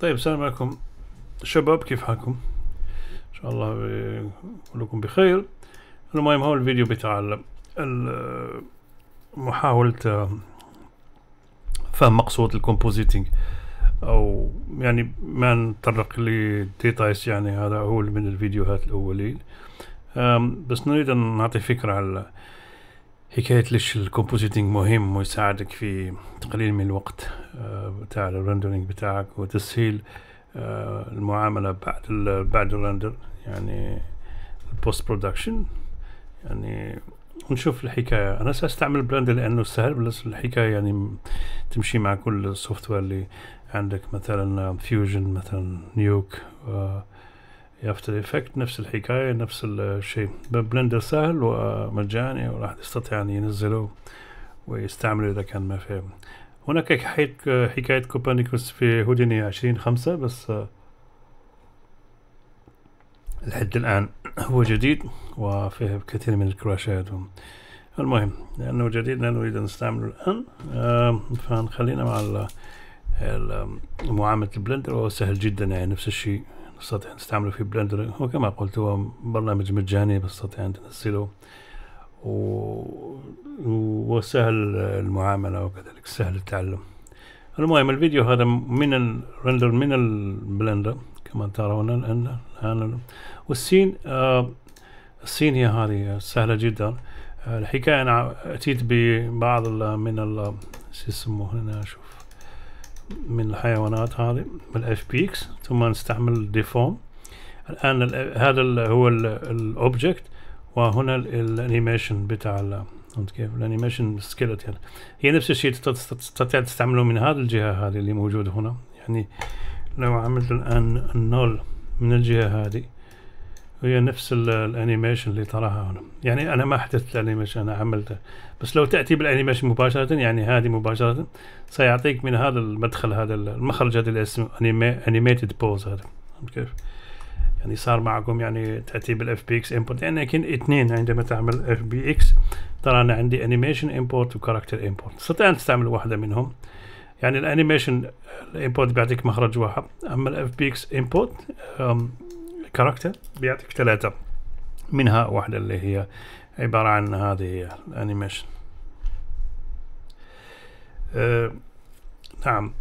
طيب السلام عليكم شباب كيف حالكم ان شاء الله كلكم بخير المهم هو الفيديو بتاع محاولة فهم مقصود الكومبوزيتنج او يعني ما نطرق لديتايس يعني هذا هو من الفيديوهات الاولين بس نريد ان نعطي فكرة على حكاية ليش الكومبوزيتنج مهم ويساعدك في تقليل من الوقت آه، بتاع الرندرينج بتاعك وتسهيل آه، المعاملة بعد الـ بعد الرندر يعني البوست برودكشن يعني نشوف الحكاية أنا سأستعمل بلندر لأنه سهل بس الحكاية يعني تمشي مع كل السوفت وير اللي عندك مثلا فيوجن مثلا نيوك آه افتر يعني افكت نفس الحكايه نفس الشيء بلندر سهل ومجاني وراح يستطيع ان ينزله ويستعمله اذا كان ما في هناك حكايه كوبرنيكوس في هوديني عشرين خمسة بس لحد الآن هو جديد وفيه كثير من الكراشات المهم لأنه جديد لا نريد أن نستعمله الآن فنخلينا مع معاملة البلندر وهو سهل جدا يعني نفس الشيء نستطيع نستعمله في بلندر وكما قلت هو برنامج مجاني بستطيع أن تنزله وسهل المعاملة وكذلك سهل التعلم المهم الفيديو هذا من الرندر من البلندر كما ترون الآن الآن والسين آه السين هي هذه سهلة جدا الحكاية أنا أتيت ببعض من شو اسمه هنا أشوف من الحيوانات هذه بالاف بيكس ثم نستعمل ديفوم الان هذا هو الاوبجكت وهنا الانيميشن بتاع فهمت كيف الانيميشن سكيلت يعني هي نفس الشيء تستطيع تستعمله من هذه الجهه هذه اللي موجوده هنا يعني لو عملت الان النول من الجهه هذه هي نفس الانيميشن اللي تراها هنا يعني انا ما حدثت الانيميشن انا عملته بس لو تاتي بالانيميشن مباشره يعني هذه مباشره سيعطيك من هذا المدخل هذا المخرج هذا اللي اسمه انيميتد بوز هذا كيف يعني صار معكم يعني تاتي بالاف بي اكس امبورت يعني لكن اثنين عندما تعمل اف بي اكس ترى انا عندي انيميشن امبورت وكاركتر امبورت تستطيع ان تستعمل واحده منهم يعني الانيميشن الامبورت بيعطيك مخرج واحد اما الاف بي اكس امبورت كاركتر بيعطيك ثلاثة منها واحدة اللي هي عبارة عن هذه الانيميشن آه نعم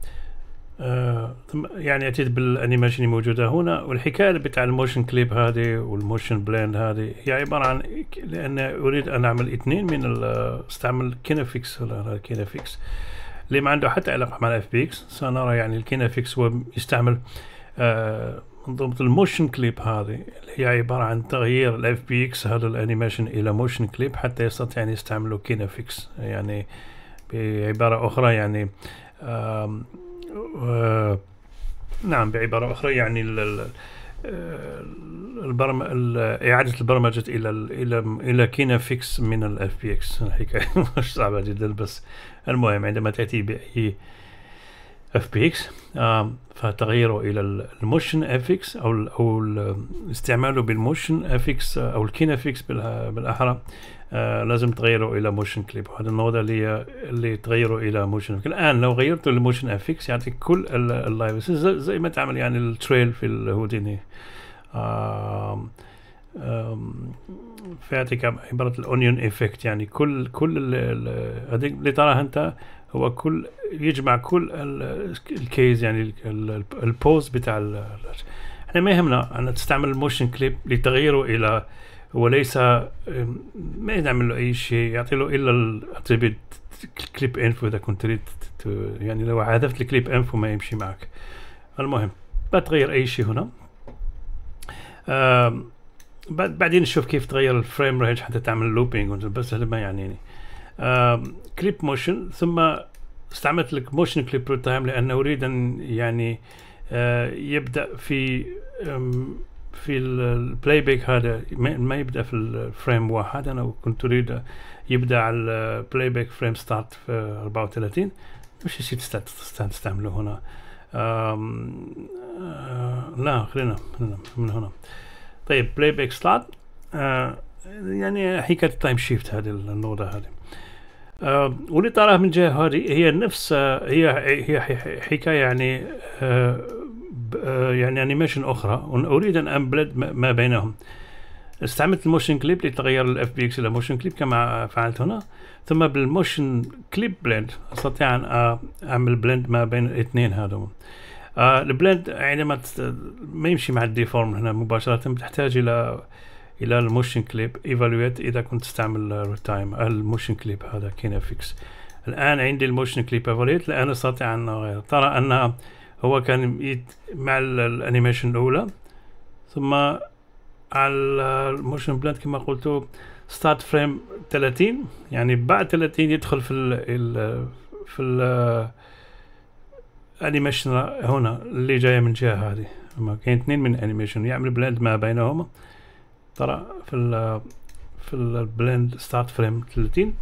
آه يعني اتيت بالانيميشن الموجوده هنا والحكايه بتاع الموشن كليب هذه والموشن بلاند هذه هي عباره عن لان اريد ان اعمل اثنين من استعمل كينفكس ولا كينفكس اللي ما عنده حتى علاقه مع الاف بي اكس سنرى يعني الكينفكس هو يستعمل آه منظومة الموشن كليب هذه اللي هي عبارة عن تغيير الاف بي اكس هذا الانيميشن الى موشن كليب حتى يستطيع ان يستعملوا كينافيكس يعني بعبارة اخرى يعني آم آه، نعم بعبارة اخرى يعني ال البرم... اعاده البرمجه الى الى الى الى فيكس من الاف بي اكس الحكايه مش صعبه جدا بس المهم عندما تاتي باي اف بي اكس فتغييره الى الموشن اف اكس او او ال استعماله بالموشن اف اكس او الكين اف اكس بالاحرى آه، لازم تغيره الى موشن كليب هذا النوضه اللي اللي تغيره الى موشن الان لو غيرته للموشن اف اكس يعطيك كل اللايف زي ما تعمل يعني التريل في الهوديني فيعطيك عبارة الاونيون افكت يعني كل كل هذيك اللي تراها انت هو كل يجمع كل الكيز يعني البوز بتاع احنا ما يهمنا ان تستعمل الموشن كليب لتغييره الى وليس ما يعمل له اي شيء يعطي له الا الاتريبيوت كليب انفو اذا كنت تريد يعني لو حذفت الكليب انفو ما يمشي معك المهم لا تغير اي شيء هنا بعدين نشوف كيف تغير الفريم رينج حتى تعمل لوبينج بس هذا ما يعنيني كليب موشن ثم استعملت لك موشن كليب تايم لأنه أريد أن يعني آه، يبدأ في في البلاي بيك هذا ما يبدا في الفريم واحد انا كنت اريد يبدا على البلاي بيك فريم ستارت في 34 مش شيء تستعمله هنا آه، لا خلينا من هنا طيب بلاي بيك ستارت يعني حكايه التايم شيفت هذه النوضه هذه آه، واللي طراه من جهه هي نفس آه، هي هي حكايه يعني آه، يعني انيميشن اخرى اريد ان امبلد ما بينهم استعملت الموشن كليب لتغير الاف بي اكس الى موشن كليب كما فعلت هنا ثم بالموشن كليب بلند استطيع ان اعمل بلند ما بين الاثنين هذوما البلند عندما ما يمشي مع الديفورم هنا مباشره تحتاج الى الى الموشن كليب ايفالويت اذا كنت تستعمل تايم الموشن كليب هذا كاين فيكس الان عندي الموشن كليب ايفالويت الان استطيع ان اغير ترى ان هو كان مع الانيميشن الاولى ثم على الموشن بلانت كما قلت ستارت فريم 30 يعني بعد 30 يدخل في الـ في الـ انيميشن هنا اللي جايه من جهه هذه كاين اثنين من انيميشن يعمل بلاند ما بينهما ترى في الـ في البلند ستارت فريم 30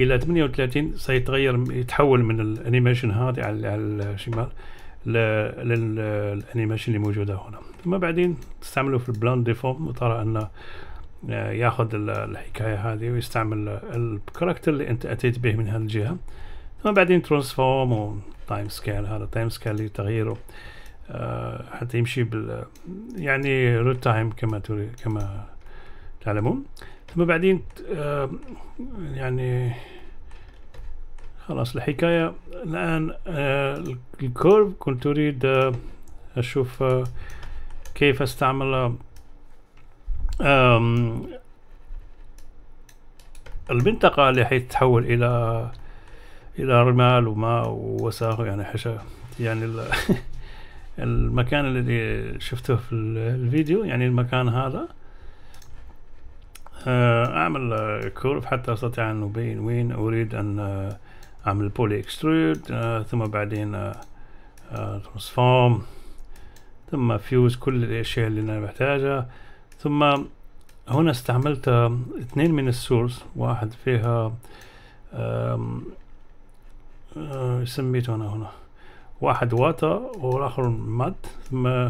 الى 38 سيتغير يتحول من الانيميشن هذه على, على الشمال للانيميشن اللي موجوده هنا ثم بعدين تستعمله في البلاند ديفورم وترى انه آه، ياخذ الحكايه هذه ويستعمل الكاركتر اللي انت اتيت به من هالجهه الجهه ثم بعدين ترانسفورم وتايم سكيل هذا تايم سكيل اللي تغييره آه، حتى يمشي بال يعني ريل تايم كما كما تعلمون ثم بعدين آه، يعني خلاص الحكاية الآن آه، الكورب كنت أريد أشوف آه، كيف أستعمل المنطقة لحيث تحول إلى إلى رمال وماء ووساخ يعني حشا يعني المكان الذي شفته في الفيديو يعني المكان هذا آه، أعمل كورف آه، حتى أستطيع أن أبين وين أريد أن آه، أعمل بولي اكسترود ثم بعدين ترانسفورم ثم فيوز كل الأشياء اللي أنا محتاجها ثم هنا استعملت اثنين من السورس واحد فيها سميته أنا هنا واحد واتا والآخر مات ثم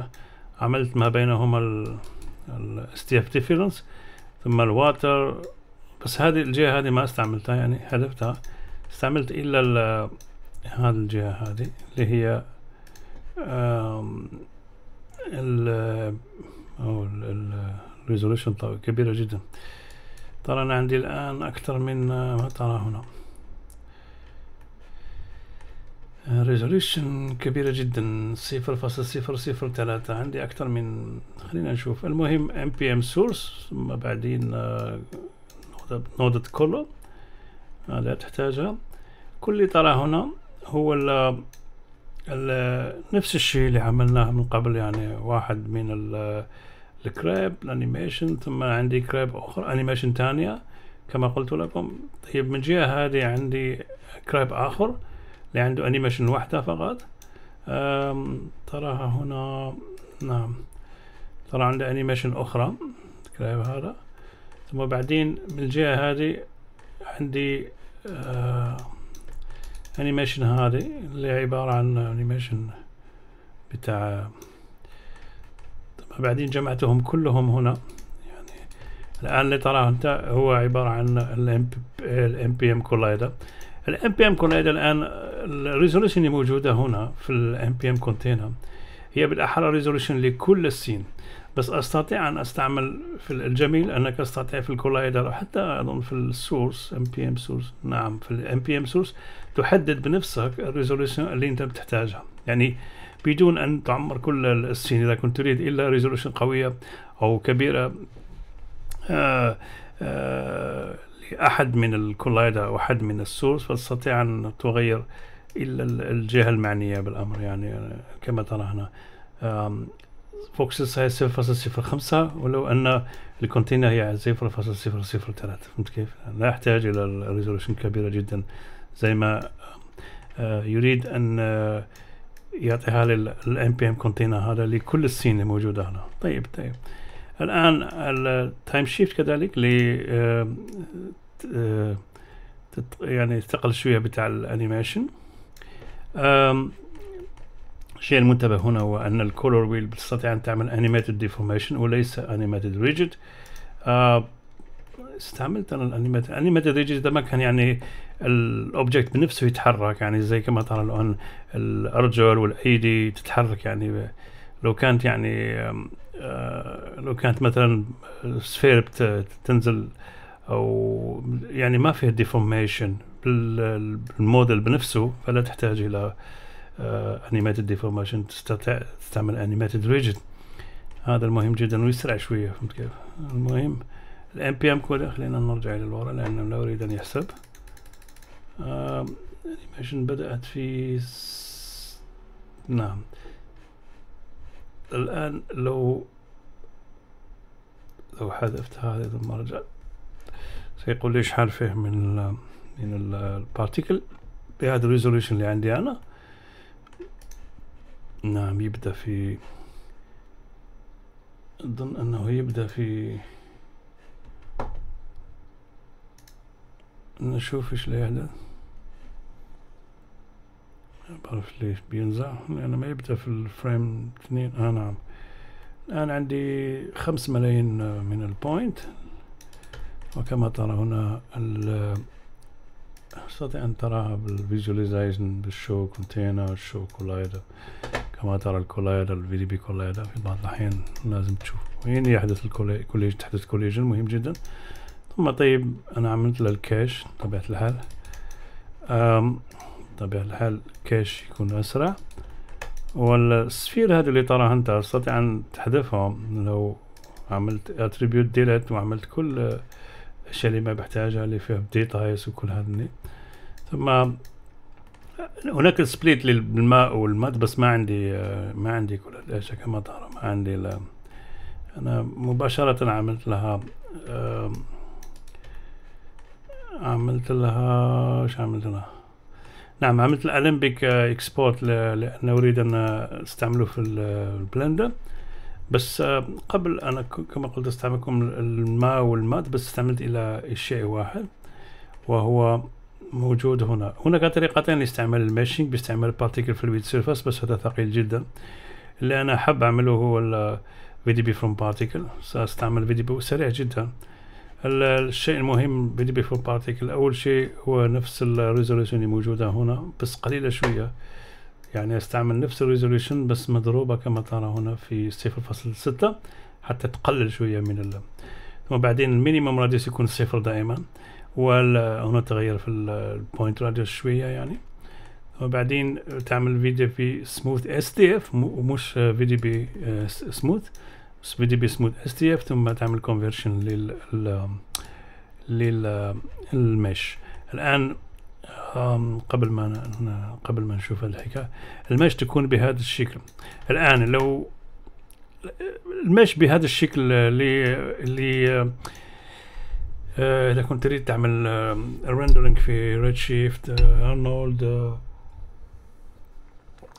عملت ما بينهما ال, ديفيرنس ثم الواتر بس هذه الجهة هذه ما استعملتها يعني حذفتها استعملت إلا هذه الجهة هذه اللي هي ال أو ال resolution كبيرة جدا ترى أنا عندي الآن أكثر من آه، ما ترى هنا ريزوليوشن كبيرة جدا صفر فاصل صفر صفر ثلاثة عندي أكثر من خلينا نشوف المهم ام بي ام سورس ثم بعدين نودة آه، كولو هذا تحتاجها كل اللي طرى هنا هو ال ال نفس الشيء اللي عملناه من قبل يعني واحد من الكراب الانيميشن ثم عندي كراب اخر انيميشن ثانيه كما قلت لكم طيب من جهه هذه عندي كراب اخر اللي عنده انيميشن واحدة فقط تراها هنا نعم ترى عنده انيميشن اخرى كلايب هذا ثم بعدين من الجهة هذه عندي انيميشن آه، هذه اللي عبارة عن انيميشن بتاع ثم بعدين جمعتهم كلهم هنا يعني الان اللي تراه انت هو عبارة عن الام بي ام كولايدر الام بي ام كونتينر الان الريزولوشن اللي موجوده هنا في الام بي ام كونتينر هي بالاحرى ريزولوشن لكل السين بس استطيع ان استعمل في الجميل انك استطيع في الكولايدر او حتى اظن في السورس ام بي ام سورس نعم في الام بي ام سورس تحدد بنفسك الريزولوشن اللي انت بتحتاجها يعني بدون ان تعمر كل السين اذا كنت تريد الا ريزولوشن قويه او كبيره آه آآ آه، أحد من الكولايدر أو أحد من السورس فتستطيع أن تغير الجهة المعنية بالأمر يعني كما ترى هنا فوكسس هي 0.05 ولو أن الكونتينر هي 0.003 فهمت كيف؟ لا يحتاج إلى ريزولوشن كبيرة جدا زي ما آه، يريد أن آه، يعطيها للام بي ام كونتينر هذا لكل السين الموجودة هنا طيب طيب الآن التايم شيفت كذلك ل يعني تقل شوية بتاع الانيميشن الشيء المنتبه هنا هو أن الكولر ويل تستطيع أن تعمل انيميتد ديفورميشن وليس انيميتد ريجيد استعملت انا الانيميتد انيميتد ريجيد ما كان يعني الاوبجكت بنفسه يتحرك يعني زي كما ترى الان الارجل والايدي تتحرك يعني لو كانت يعني لو كانت مثلا سفير تنزل او يعني ما فيها ديفورميشن بالموديل بنفسه فلا تحتاج الى انيميتد آه، ديفورميشن تستطيع تستعمل انيميتد ريجن هذا المهم جدا ويسرع شويه فهمت كيف المهم الام بي ام كود خلينا نرجع الى الوراء لانه لا اريد ان يحسب انيميشن بدات في نعم الان لو لو حذفت هذه ثم رجعت سيقول لي شحال فيه من الـ من البارتيكل بهذا الريزوليوشن اللي عندي انا نعم يبدا في اظن انه يبدا في نشوف ايش اللي يحدث بعرف ليش بينزع لأنه يعني ما يبدأ في الفريم اثنين آه نعم الآن عندي خمس ملايين آه، من البوينت وكما ترى هنا تستطيع أن تراها بالفيجواليزيشن بالشو كونتينر شو كولايدر كما ترى الكولايدر الفي دي بي كولايدر في بعض الأحيان لازم تشوف وين يحدث الكوليج تحدث كوليجن مهم جدا ثم طيب أنا عملت له الكاش بطبيعة الحال بطبيعة الحال كاش يكون أسرع والسفير هذا اللي تراها أنت تستطيع أن تحذفهم لو عملت اتريبيوت ديليت وعملت كل الاشياء اللي ما بحتاجها اللي فيها ديتايلز وكل هذا ثم هناك سبليت للماء والمد بس ما عندي ما عندي كل الاشياء كما ترى ما عندي لا انا مباشرة عملت لها عملت لها ايش عملت لها نعم عملت الالمبيك اكسبورت آه، لانه اريد ان استعمله في البلندر بس آه، قبل انا كما قلت استعملكم الماء والماد بس استعملت الى شيء واحد وهو موجود هنا هناك طريقتين لاستعمال الماشينج باستعمال بارتيكل فلويد سيرفاس بس هذا ثقيل جدا اللي انا حاب اعمله هو في دي بي فروم بارتيكل ساستعمل في دي بي سريع جدا الشيء المهم في دي بي فروم بارتيكل اول شيء هو نفس الريزولوشن اللي موجوده هنا بس قليله شويه يعني استعمل نفس الريزوليوشن بس مضروبة كما ترى هنا في 0.6 حتى تقلل شوية من ال ثم بعدين المينيمم راديوس يكون صفر دائما هنا تغير في البوينت راديوس شوية يعني وبعدين تعمل فيديو في سموث اس تي اف ومش في دي بي سموث في دي بي سموث اس تي اف ثم تعمل كونفرشن لل لل المش الان قبل ما قبل ما نشوف الحكايه المش تكون بهذا الشكل الان لو المش بهذا الشكل اللي اللي آه، اذا كنت تريد تعمل ريندرينج في ريد شيفت ارنولد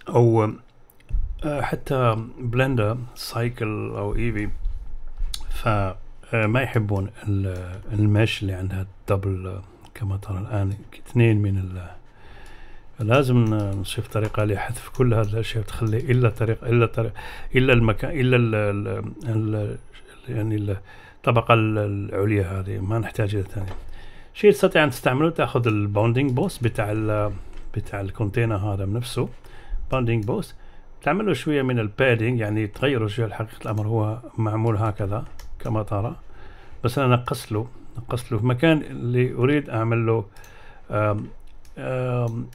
او آه، حتى بلندر سايكل او ايفي فما آه، يحبون المش اللي عندها دبل كما ترى الآن اثنين من ال لازم نشوف طريقة لحذف كل هذه الأشياء تخلي إلا طريق إلا طريق إلا المكان إلا الـ الـ الـ يعني الطبقة العليا هذه ما نحتاجها ثاني شيء تستطيع أن تستعمله تأخذ الباوندينج بوست بتاع الـ بتاع الكونتينر هذا بنفسه باوندينج بوست تعمل له شوية من البادينج يعني تغيره شوية حقيقة الأمر هو معمول هكذا كما ترى بس أنا نقص له نقصت له في مكان اللي اريد اعمل له آم آم آم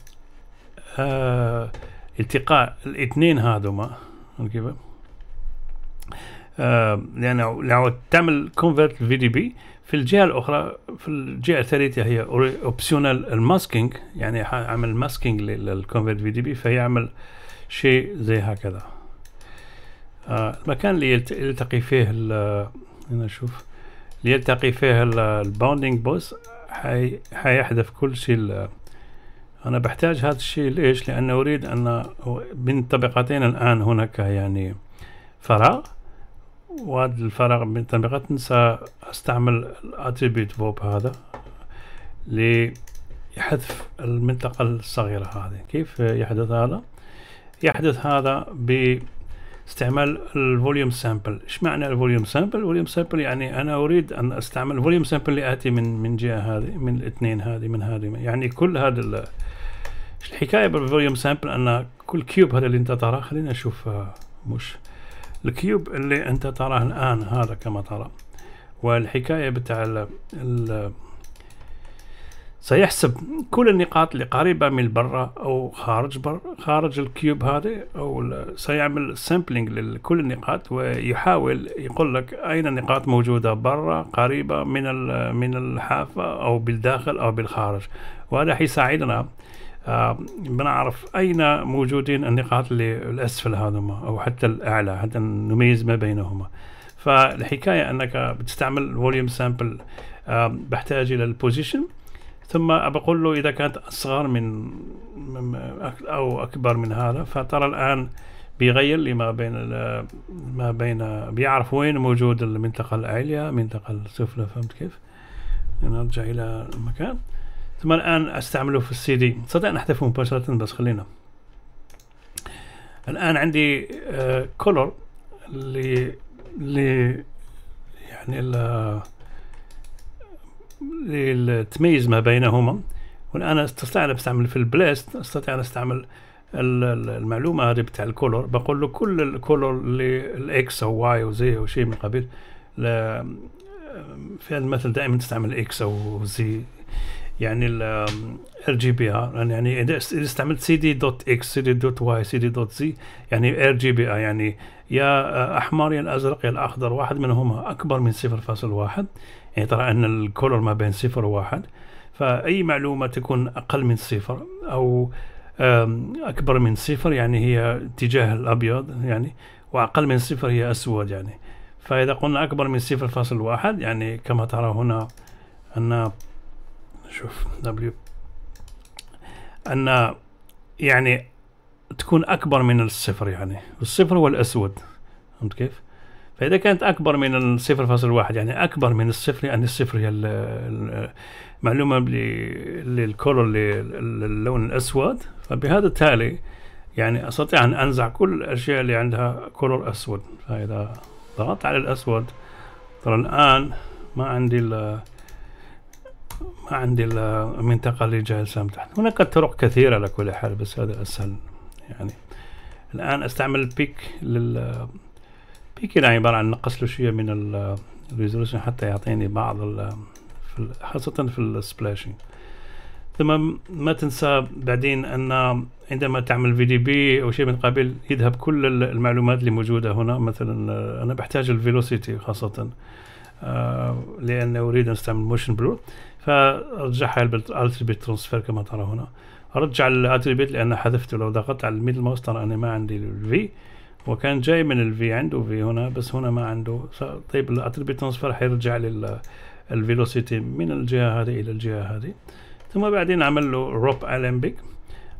آه، التقاء الاثنين هذوما كيف لانه لو تعمل كونفرت في دي بي في الجهه الاخرى في الجهه الثالثه هي اوبشنال الماسكينج يعني اعمل ماسكينج للكونفرت في دي بي فيعمل شيء زي هكذا آه المكان اللي يلتقي فيه هنا شوف ليلتقي فيه الباوندينغ بوس حي حيحذف كل شيء انا بحتاج هذا الشيء ليش لان اريد ان بين الطبقتين الان هناك يعني فراغ وهذا الفراغ بين الطبقات ساستعمل الاتريبيوت فوب هذا لحذف المنطقة الصغيرة هذه كيف يحدث هذا يحدث هذا ب استعمال الفوليوم سامبل ايش معنى الفوليوم سامبل الفوليوم سامبل يعني انا اريد ان استعمل الفوليوم سامبل اللي اتي من من جهه هذه من الاثنين هذه من هذه يعني كل هذا الحكايه بالفوليوم سامبل ان كل كيوب هذا اللي انت تراه خلينا نشوف آه، مش الكيوب اللي انت تراه الان هذا كما ترى والحكايه بتاع ال ال سيحسب كل النقاط اللي قريبة من برا أو خارج بر خارج الكيوب هذه أو سيعمل سامبلينج لكل النقاط ويحاول يقول لك أين النقاط موجودة برا قريبة من من الحافة أو بالداخل أو بالخارج وهذا حيساعدنا آه، بنعرف أين موجودين النقاط اللي الأسفل هذوما أو حتى الأعلى حتى نميز ما بينهما فالحكاية أنك بتستعمل فوليوم سامبل آه، بحتاج إلى البوزيشن ثم بقول له إذا كانت أصغر من أو أكبر من هذا فترى الآن بيغير لي ما بين ما بين بيعرف وين موجود المنطقة العليا المنطقة السفلى فهمت كيف؟ نرجع إلى المكان ثم الآن أستعمله في السي دي صدق نحذفه مباشرة بس خلينا الآن عندي كولور اللي اللي يعني للتمييز ما بينهما والان استطيع ان استعمل في البلاست استطيع ان استعمل المعلومه هذه بتاع الكولور بقول له كل الكولور اللي الاكس او واي او زي او شيء من قبيل في المثل دائما تستعمل اكس او زي يعني ال ار جي بي يعني اذا استعملت سي دي دوت اكس سي دي دوت واي سي دي دوت زي يعني ار جي بي يعني يا آه، احمر يا الازرق يا الاخضر واحد منهما اكبر من 0.1 يعني ترى ان الكولر ما بين صفر وواحد فاي معلومه تكون اقل من صفر او اكبر من صفر يعني هي اتجاه الابيض يعني واقل من صفر هي اسود يعني فاذا قلنا اكبر من صفر فاصل واحد يعني كما ترى هنا ان شوف دبليو ان يعني تكون اكبر من الصفر يعني الصفر هو الاسود فهمت كيف فاذا كانت اكبر من الصفر فاصل واحد يعني اكبر من الصفر يعني الصفر هي المعلومه اللي اللي اللون الاسود فبهذا التالي يعني استطيع ان انزع كل الاشياء اللي عندها كولر اسود فاذا ضغطت على الاسود ترى الان ما عندي عندي المنطقة اللي جالسة تحت هناك طرق كثيرة على كل حال بس هذا أسهل يعني الآن أستعمل البيك لل بيك يعني عبارة عن نقص له شوية من الريزولوشن حتى يعطيني بعض ال في خاصة في السبلاشينج ثم ما تنسى بعدين أن عندما تعمل في دي بي أو شيء من قبيل يذهب كل المعلومات اللي موجودة هنا مثلا أنا بحتاج الفيلوسيتي خاصة آه، لأن أريد أن أستعمل موشن بلور فرجعها الاتريبيت ترانسفير كما ترى هنا ارجع الاتريبيت لان حذفته لو ضغطت على الميدل ماوس ترى انا ما عندي الفي وكان جاي من الفي عنده في هنا بس هنا ما عنده طيب الاتريبيت ترانسفير حيرجع لي الفيلوسيتي من الجهه هذه الى الجهه هذه ثم بعدين عمل له روب اليمبيك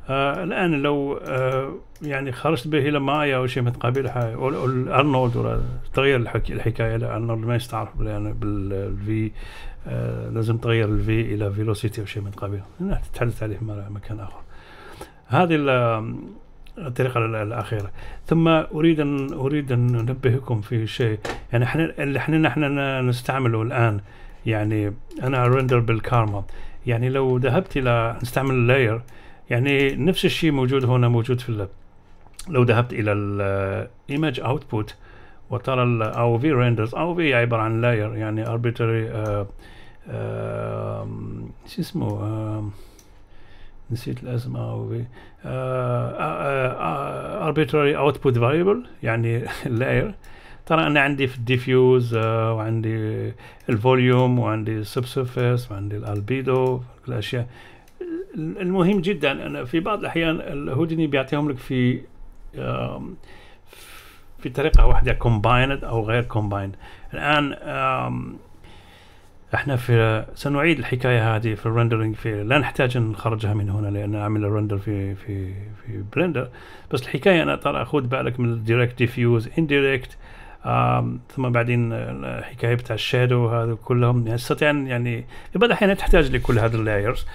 آه، الان لو آه، يعني خرجت به الى مايا او شيء من قبيل ارنولد تغير الحكايه لارنولد ما يستعرف يعني بالفي آه، لازم تغير الفي الى فيلوسيتي او شيء من قبيل تتحدث عليه مكان اخر هذه الطريقة الأخيرة ثم أريد أن أريد أن أنبهكم في شيء يعني احنا اللي احنا نحن نستعمله الآن يعني أنا أرندر بالكارما يعني لو ذهبت إلى نستعمل لاير يعني نفس الشيء موجود هنا موجود في اللاب لو ذهبت الى الايمج اوتبوت وترى الاو في ريندرز او في عباره عن لاير يعني arbitrary آه، شو اسمه نسيت الاسم او في اربيتري اوتبوت فاريبل يعني لاير ترى انا عندي في الديفيوز آه، وعندي الفوليوم وعندي سيرفيس وعندي الالبيدو الاشياء المهم جدا أن في بعض الأحيان الهودني بيعطيهم لك في في طريقة واحدة كومبايند أو غير كومبايند الآن احنا في سنعيد الحكايه هذه في الرندرنج في لا نحتاج ان نخرجها من هنا لان اعمل الرندر في في في بلندر بس الحكايه انا ترى خذ بالك من الديركت ديفيوز انديركت ثم بعدين الحكايه بتاع الشادو هذا كلهم نستطيع يعني, يعني في بعض الاحيان تحتاج لكل هذا اللايرز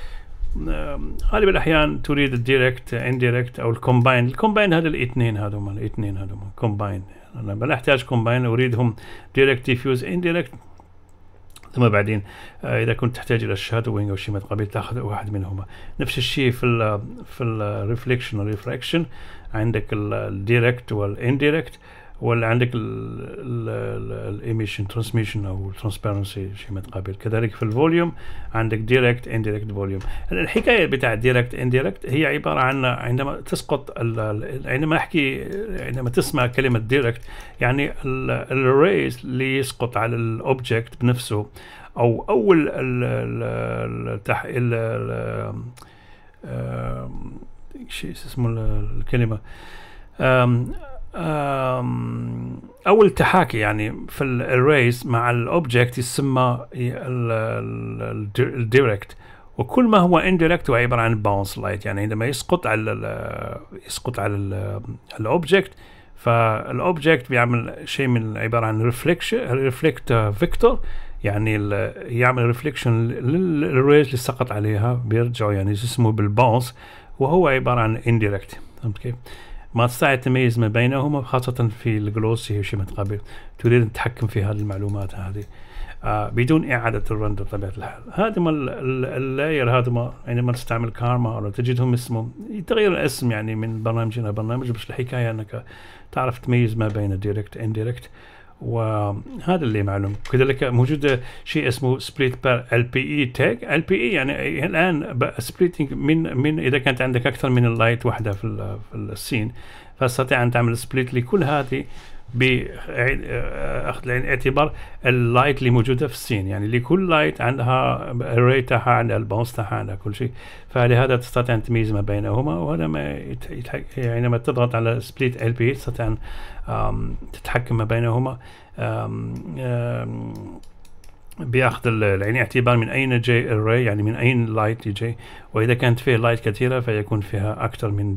غالب الاحيان تريد الديركت انديركت او الكومباين الكومباين هذا الاثنين هذوما الاثنين هذوما كومباين انا بلا احتاج كومباين اريدهم ديركت ديفيوز انديركت ثم بعدين آه، اذا كنت تحتاج الى الشادوينج او شيء من قبيل تاخذ واحد منهما نفس الشيء في ال في الريفليكشن والريفراكشن عندك الديركت والانديركت ولا عندك الايميشن ترانسميشن او ترانسبيرنسي شيء ما تقابل كذلك في الفوليوم عندك دايركت انديركت فوليوم الحكايه بتاع دايركت انديركت هي عباره عن عندما تسقط عندما احكي عندما تسمع كلمه دايركت يعني الريز اللي يسقط على الاوبجكت بنفسه او اول ال شيء اسمه الكلمه او التحاكي يعني في الريس مع الاوبجكت يسمى الديركت وكل ما هو انديركت هو عباره عن باونس لايت يعني عندما يسقط على ال آه، يسقط على الاوبجكت آه، فالاوبجكت بيعمل شيء من عباره عن ريفليكشن ريفليكت فيكتور يعني يعمل ريفليكشن للريز اللي سقط عليها بيرجعوا يعني اسمه بالباونس وهو عباره عن انديركت فهمت كيف؟ ما تستطيع تميز ما بينهما خاصة في الجلوس هي شيء متقابل تريد أن تتحكم في هذه المعلومات هذه آه بدون إعادة الرند بطبيعة الحال هذا ما اللاير هذا ما عندما يعني تستعمل كارما أو تجدهم اسمهم يتغير الاسم يعني من برنامج إلى برنامج بس الحكاية أنك تعرف تميز ما بين الديركت انديركت وهذا اللي معلوم كذلك موجود شيء اسمه سبليت بار ال بي اي تاج ال بي اي يعني الان سبليتنج من من اذا كانت عندك اكثر من اللايت واحده في, في السين فاستطيع ان تعمل سبليت لكل هذه باخذ العين الاعتبار اللايت اللي موجوده في السين يعني لكل لايت عندها الري تاعها عندها البونس تاعها عندها كل شيء فلهذا تستطيع ان تميز ما بينهما وهذا ما يعني لما تضغط على سبليت ال بي تستطيع ان تتحكم ما بينهما أم أم بياخذ العين يعني اعتبار من اين جاي الري يعني من اين لايت جاي واذا كانت فيه لايت كثيره فيكون فيها اكثر من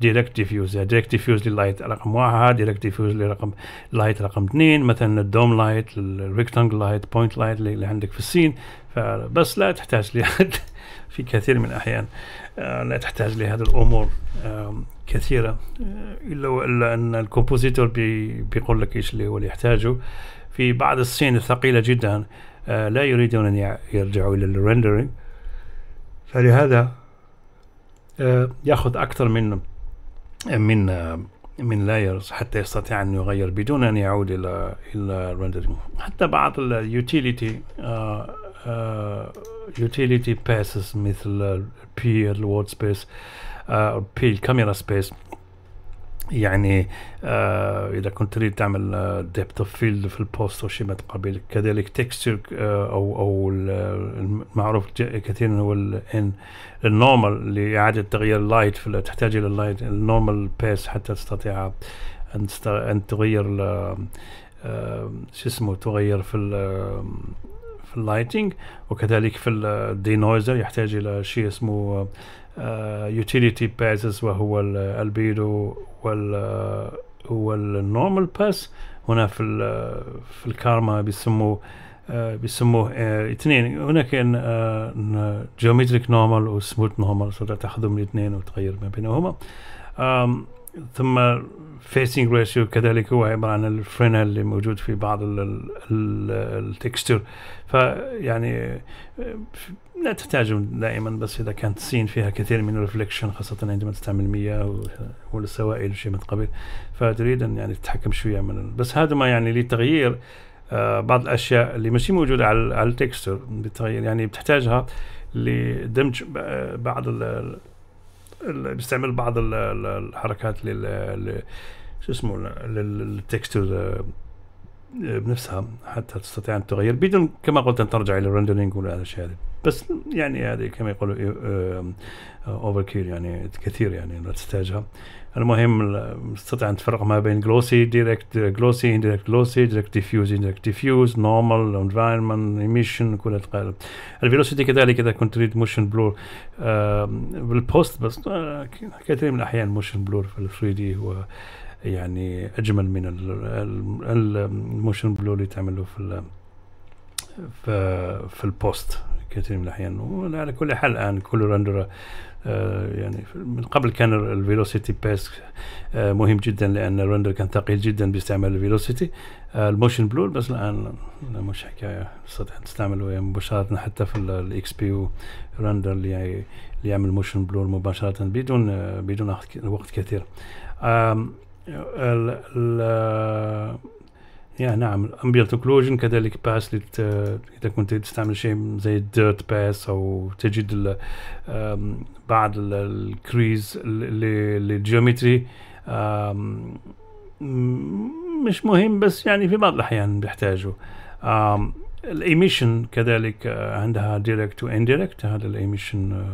دايركت ديفيوز دايركت ديفيوز لللايت رقم واحد دايركت ديفيوز لرقم لايت رقم اثنين مثلا الدوم لايت الريكتانج لايت بوينت لايت اللي عندك في السين فبس لا تحتاج لهذا في كثير من الاحيان آه، لا تحتاج لهذه الامور كثيره آه، الا ان الكومبوزيتور بيقول لك ايش اللي هو اللي يحتاجه في بعض الصين الثقيلة جدا آه، لا يريدون أن يرجعوا إلى الريندرينج فلهذا آه، يأخذ أكثر من من من لايرز حتى يستطيع أن يغير بدون أن يعود إلى إلى الريندرينج حتى بعض اليوتيليتي يوتيليتي باسز مثل بي الوورد سبيس بي الكاميرا سبيس يعني آه اذا كنت تريد تعمل ديبت اوف فيلد في البوست او شيء ما تقابل كذلك تكستشر آه او او آه، المعروف كثيرا هو النورمال لاعاده تغيير اللايت تحتاج الى اللايت النورمال بيس حتى تستطيع ان ان تغير آه، شو اسمه تغير في في اللايتنج وكذلك في الدينويزر يحتاج الى شيء اسمه يوتيليتي آه، باسز وهو الالبيدو وال هو النورمال باس هنا في في الكارما بيسموه آه، بيسموه آه، اثنين هناك جيومتريك نورمال وسموث نورمال تاخذهم الاثنين وتغير ما بينهما ثم فيسنج ريشيو كذلك هو عباره عن الفرنل اللي موجود في بعض التكستور فيعني آه، لا تحتاج دائما بس اذا كانت سين فيها كثير من الريفليكشن خاصه عندما تستعمل مياه والسوائل وشيء من قبل فتريد ان يعني تتحكم شويه من بس هذا ما يعني لتغيير آه، بعض الاشياء اللي ماشي موجوده على التكستور يعني بتحتاجها لدمج آه، بعض بيستعمل بعض الحركات لل شو اسمه للتكستشر آه، بنفسها حتى تستطيع ان تغير بدون كما قلت ان ترجع الى الرندرينج ولا هذا الشيء هذا بس يعني هذه كما يقولوا اوفر إيه، كيل آه، آه، يعني كثير يعني لا تحتاجها المهم استطيع ان تفرق ما بين جلوسي ديريكت جلوسي انديريكت جلوسي ديريكت ديفيوز انديريكت ديفيوز نورمال انفايرمنت ايميشن كل هذا القالب الفيلوسيتي كذلك اذا كنت تريد موشن بلور بالبوست بس آه، كثير من الاحيان موشن بلور في 3 دي هو يعني اجمل من الموشن بلور اللي تعمله في, في البوست كثير من الأحيان وعلى كل حال الآن كل رندر آه، يعني من قبل كان الفيلوسيتي باس آه، مهم جدا لأن الرندر كان ثقيل جدا باستعمال الفيلوسيتي آه، الموشن بلور بس الآن مش حكاية تستطيع تستعمله مباشرة حتى في الإكس بي رندر اللي يعمل موشن بلور مباشرة بدون بدون وقت كثير يا نعم الامبيرت كلوجن كذلك باس اذا كنت تستعمل شيء زي الديرت باس او تجد بعض الكريز للجيومتري مش مهم بس يعني في بعض الاحيان بيحتاجوا الايميشن كذلك آه، عندها دايركت واندايركت هذا الايميشن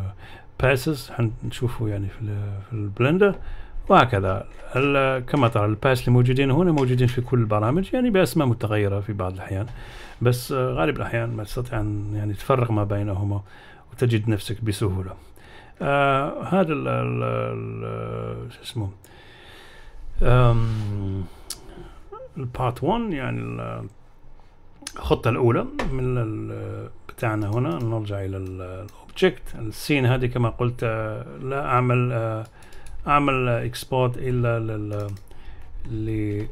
باسز حنشوفه يعني في البلندر وهكذا كما ترى الباس اللي موجودين هنا موجودين في كل البرامج يعني بأسماء متغيرة في بعض الأحيان بس آه، غالب الأحيان ما تستطيع أن يعني تفرق ما بينهما وتجد نفسك بسهولة آه هذا ال شو اسمه البارت 1 يعني الخطة الأولى من بتاعنا هنا نرجع إلى الأوبجكت السين هذه كما قلت آه، لا أعمل آه اعمل اكسبورت الى لل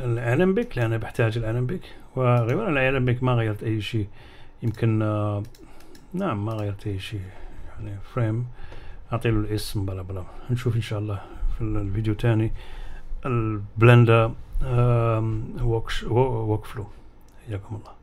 للانمبيك لان بحتاج الانمبيك وغير الانمبيك ما غيرت اي شيء يمكن آه، نعم ما غيرت اي شيء يعني فريم اعطي له الاسم بلا بلا نشوف ان شاء الله في الفيديو الثاني البلندر ووك فلو حياكم الله